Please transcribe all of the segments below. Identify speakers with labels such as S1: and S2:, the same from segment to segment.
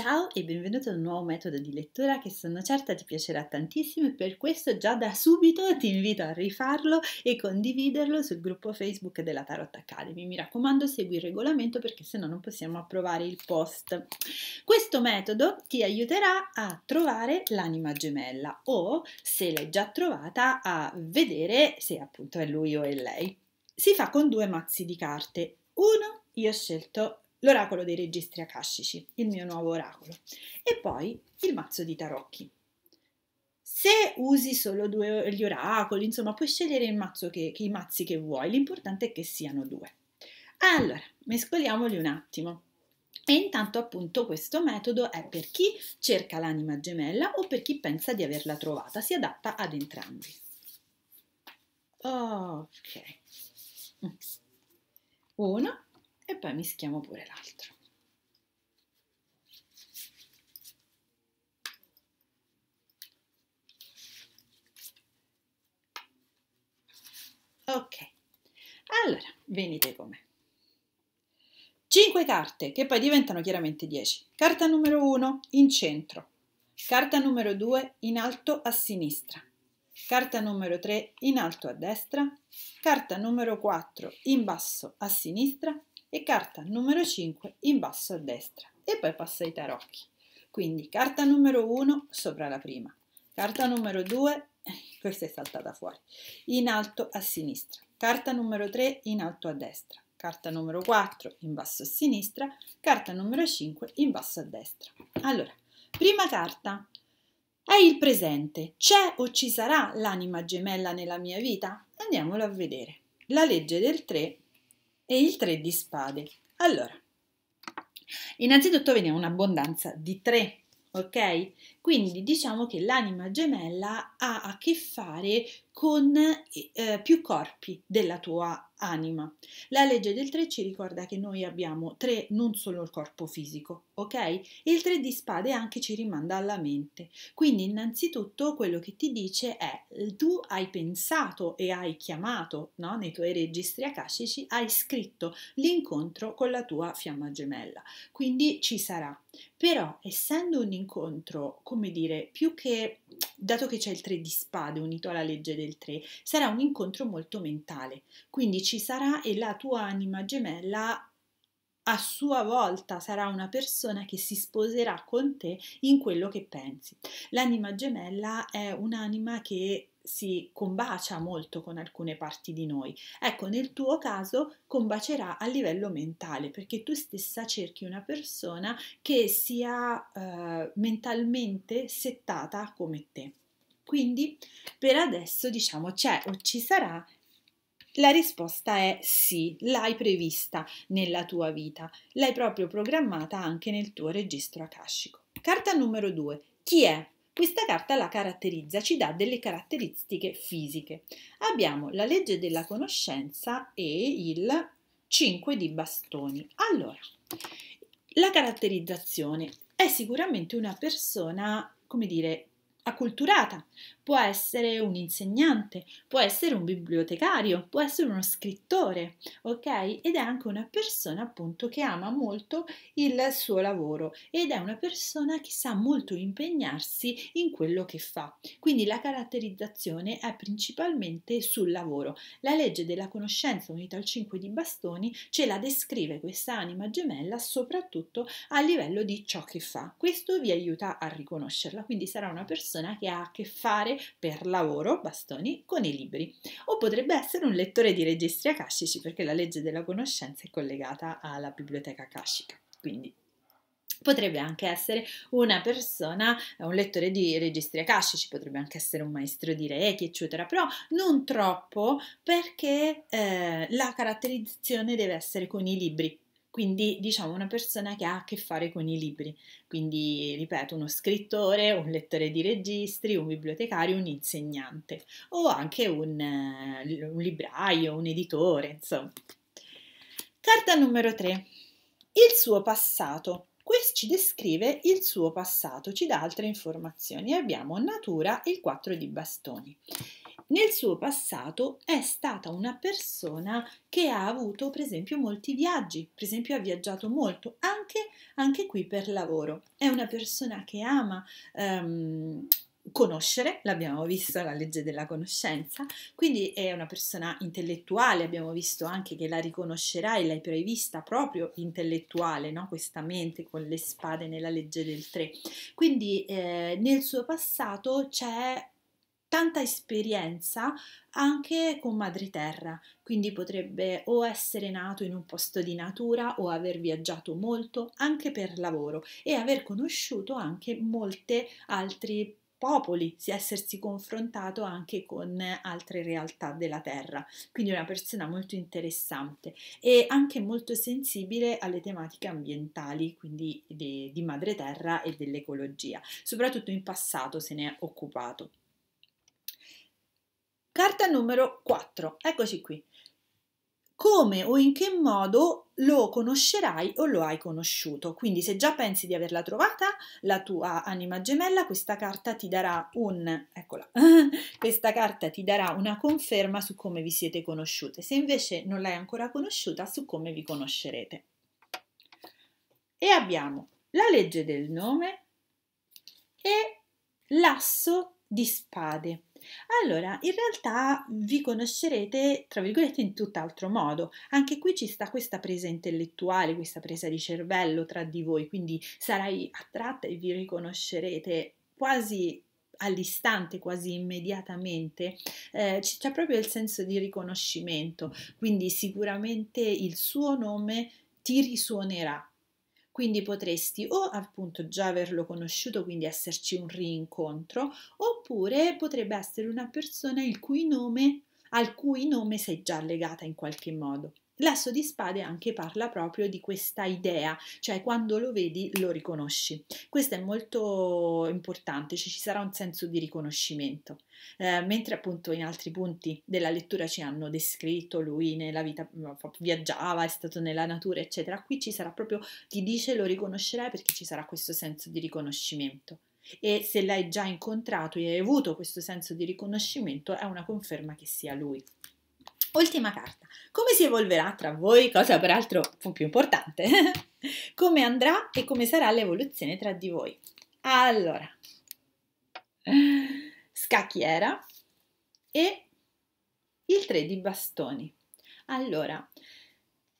S1: Ciao e benvenuto a un nuovo metodo di lettura che sono certa ti piacerà tantissimo e per questo già da subito ti invito a rifarlo e condividerlo sul gruppo Facebook della Tarot Academy. Mi raccomando segui il regolamento perché se no non possiamo approvare il post. Questo metodo ti aiuterà a trovare l'anima gemella o se l'hai già trovata a vedere se appunto è lui o è lei. Si fa con due mazzi di carte. Uno, io ho scelto l'oracolo dei registri akashici, il mio nuovo oracolo, e poi il mazzo di tarocchi. Se usi solo due, gli oracoli, insomma, puoi scegliere il mazzo che, che, i mazzi che vuoi, l'importante è che siano due. Allora, mescoliamoli un attimo. E intanto appunto questo metodo è per chi cerca l'anima gemella o per chi pensa di averla trovata, si adatta ad entrambi. Ok. Mm. Uno, e poi mischiamo pure l'altro. Ok, allora venite con me. 5 carte che poi diventano chiaramente 10. Carta numero 1 in centro, carta numero 2 in alto a sinistra, carta numero 3 in alto a destra, carta numero 4 in basso a sinistra e carta numero 5 in basso a destra e poi passa ai tarocchi. Quindi carta numero 1 sopra la prima, carta numero 2, questa è saltata fuori, in alto a sinistra, carta numero 3 in alto a destra, carta numero 4 in basso a sinistra, carta numero 5 in basso a destra. Allora, prima carta, è il presente. C'è o ci sarà l'anima gemella nella mia vita? Andiamolo a vedere. La legge del 3 e il 3 di spade. Allora, innanzitutto veniamo un'abbondanza di 3, ok? Quindi diciamo che l'anima gemella ha a che fare con eh, più corpi della tua anima. La legge del 3 ci ricorda che noi abbiamo tre, non solo il corpo fisico, ok? il 3 di spade anche ci rimanda alla mente. Quindi innanzitutto quello che ti dice è tu hai pensato e hai chiamato, no? Nei tuoi registri akashici hai scritto l'incontro con la tua fiamma gemella. Quindi ci sarà però essendo un incontro, come dire, più che, dato che c'è il 3 di spade unito alla legge del 3, sarà un incontro molto mentale, quindi ci sarà e la tua anima gemella a sua volta sarà una persona che si sposerà con te in quello che pensi. L'anima gemella è un'anima che si combacia molto con alcune parti di noi. Ecco, nel tuo caso combacerà a livello mentale, perché tu stessa cerchi una persona che sia eh, mentalmente settata come te. Quindi per adesso diciamo c'è o ci sarà la risposta è sì, l'hai prevista nella tua vita, l'hai proprio programmata anche nel tuo registro akashico. Carta numero 2. Chi è? Questa carta la caratterizza, ci dà delle caratteristiche fisiche. Abbiamo la legge della conoscenza e il 5 di bastoni. Allora, la caratterizzazione è sicuramente una persona, come dire, acculturata, può essere un insegnante, può essere un bibliotecario, può essere uno scrittore, ok? Ed è anche una persona appunto che ama molto il suo lavoro ed è una persona che sa molto impegnarsi in quello che fa. Quindi la caratterizzazione è principalmente sul lavoro. La legge della conoscenza unita al 5 di bastoni ce la descrive questa anima gemella soprattutto a livello di ciò che fa. Questo vi aiuta a riconoscerla, quindi sarà una persona persona che ha a che fare per lavoro, bastoni, con i libri. O potrebbe essere un lettore di registri akashici perché la legge della conoscenza è collegata alla biblioteca akashica. Quindi Potrebbe anche essere una persona, un lettore di registri akashici, potrebbe anche essere un maestro di reiki, eccetera, però non troppo perché eh, la caratterizzazione deve essere con i libri, quindi diciamo una persona che ha a che fare con i libri, quindi ripeto uno scrittore, un lettore di registri, un bibliotecario, un insegnante o anche un, eh, un libraio, un editore, insomma. Carta numero 3. Il suo passato. Questo ci descrive il suo passato, ci dà altre informazioni. Abbiamo natura e il 4 di bastoni nel suo passato è stata una persona che ha avuto per esempio molti viaggi, per esempio ha viaggiato molto, anche, anche qui per lavoro. È una persona che ama um, conoscere, l'abbiamo visto la legge della conoscenza, quindi è una persona intellettuale, abbiamo visto anche che la riconoscerai, l'hai prevista proprio intellettuale, no? questa mente con le spade nella legge del 3. Quindi eh, nel suo passato c'è tanta esperienza anche con Terra, quindi potrebbe o essere nato in un posto di natura o aver viaggiato molto anche per lavoro e aver conosciuto anche molti altri popoli, si essersi confrontato anche con altre realtà della terra, quindi una persona molto interessante e anche molto sensibile alle tematiche ambientali, quindi di, di madre terra e dell'ecologia, soprattutto in passato se ne è occupato. Carta numero 4, eccoci qui. Come o in che modo lo conoscerai o lo hai conosciuto? Quindi se già pensi di averla trovata, la tua anima gemella, questa carta ti darà un eccola. questa carta ti darà una conferma su come vi siete conosciute. Se invece non l'hai ancora conosciuta, su come vi conoscerete. E abbiamo la legge del nome e l'asso di spade. Allora, in realtà vi conoscerete, tra virgolette, in tutt'altro modo. Anche qui ci sta questa presa intellettuale, questa presa di cervello tra di voi, quindi sarai attratta e vi riconoscerete quasi all'istante, quasi immediatamente, eh, c'è proprio il senso di riconoscimento, quindi sicuramente il suo nome ti risuonerà quindi potresti o appunto già averlo conosciuto, quindi esserci un rincontro, oppure potrebbe essere una persona il cui nome, al cui nome sei già legata in qualche modo. L'asso di spade anche parla proprio di questa idea, cioè quando lo vedi lo riconosci. Questo è molto importante, cioè ci sarà un senso di riconoscimento. Eh, mentre appunto in altri punti della lettura ci hanno descritto lui nella vita, mm, viaggiava, è stato nella natura, eccetera, qui ci sarà proprio ti dice lo riconoscerai perché ci sarà questo senso di riconoscimento. E se l'hai già incontrato e hai avuto questo senso di riconoscimento, è una conferma che sia lui. Ultima carta. Come si evolverà tra voi, cosa peraltro più importante, come andrà e come sarà l'evoluzione tra di voi. Allora, scacchiera e il 3 di bastoni. Allora,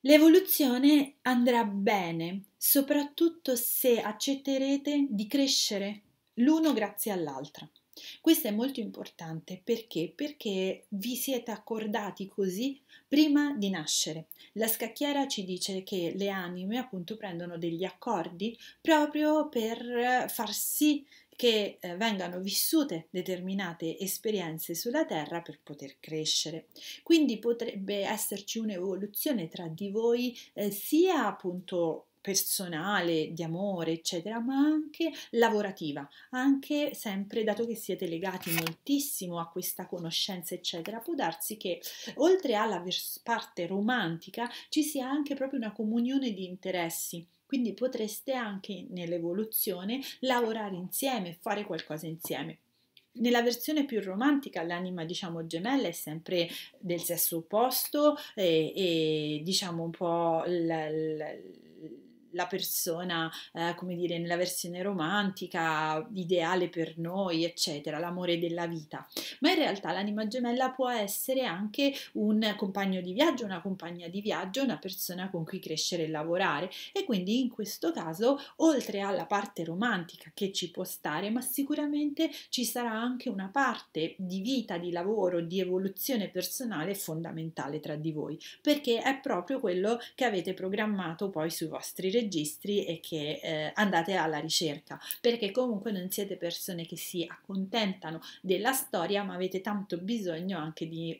S1: l'evoluzione andrà bene, soprattutto se accetterete di crescere l'uno grazie all'altro. Questo è molto importante perché? perché? vi siete accordati così prima di nascere. La scacchiera ci dice che le anime appunto prendono degli accordi proprio per far sì che eh, vengano vissute determinate esperienze sulla Terra per poter crescere. Quindi potrebbe esserci un'evoluzione tra di voi eh, sia appunto personale, di amore, eccetera, ma anche lavorativa, anche sempre dato che siete legati moltissimo a questa conoscenza, eccetera, può darsi che oltre alla parte romantica ci sia anche proprio una comunione di interessi. Quindi potreste anche nell'evoluzione lavorare insieme, fare qualcosa insieme. Nella versione più romantica l'anima diciamo gemella è sempre del sesso opposto e, eh, e diciamo un po' l, l la persona, eh, come dire, nella versione romantica, ideale per noi, eccetera, l'amore della vita. Ma in realtà l'anima gemella può essere anche un compagno di viaggio, una compagna di viaggio, una persona con cui crescere e lavorare. E quindi in questo caso, oltre alla parte romantica che ci può stare, ma sicuramente ci sarà anche una parte di vita, di lavoro, di evoluzione personale fondamentale tra di voi, perché è proprio quello che avete programmato poi sui vostri registri registri e che eh, andate alla ricerca, perché comunque non siete persone che si accontentano della storia, ma avete tanto bisogno anche di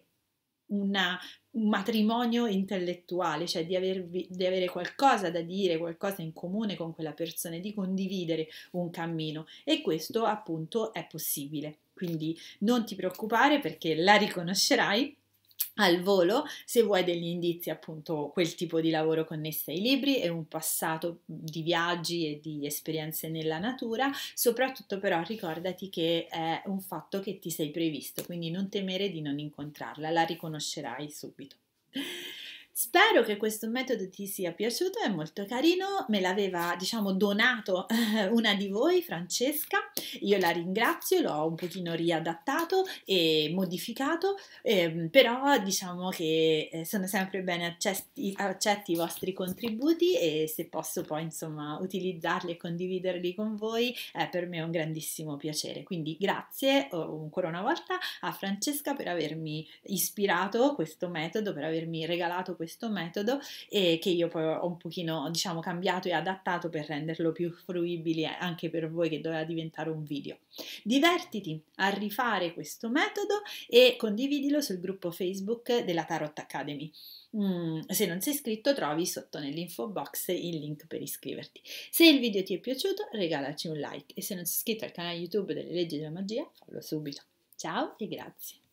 S1: una, un matrimonio intellettuale, cioè di, avervi, di, avere qualcosa da dire, qualcosa in comune con quella persona, di condividere un cammino e questo appunto è possibile. Quindi non ti preoccupare perché la riconoscerai al volo se vuoi degli indizi appunto quel tipo di lavoro connesso ai libri e un passato di viaggi e di esperienze nella natura soprattutto però ricordati che è un fatto che ti sei previsto quindi non temere di non incontrarla la riconoscerai subito Spero che questo metodo ti sia piaciuto, è molto carino, me l'aveva diciamo donato eh, una di voi, Francesca, io la ringrazio, l'ho un pochino riadattato e modificato, ehm, però diciamo che eh, sono sempre bene accetti, accetti, i vostri contributi e se posso poi insomma utilizzarli e condividerli con voi è eh, per me un grandissimo piacere, quindi grazie ancora una volta a Francesca per avermi ispirato questo metodo, per avermi regalato questo questo metodo e che io poi ho un pochino diciamo cambiato e adattato per renderlo più fruibile anche per voi che doveva diventare un video. Divertiti a rifare questo metodo e condividilo sul gruppo Facebook della Tarot Academy. Mm, se non sei iscritto trovi sotto nell'info box il link per iscriverti. Se il video ti è piaciuto regalaci un like e se non sei iscritto al canale YouTube delle leggi della magia fallo subito. Ciao e grazie.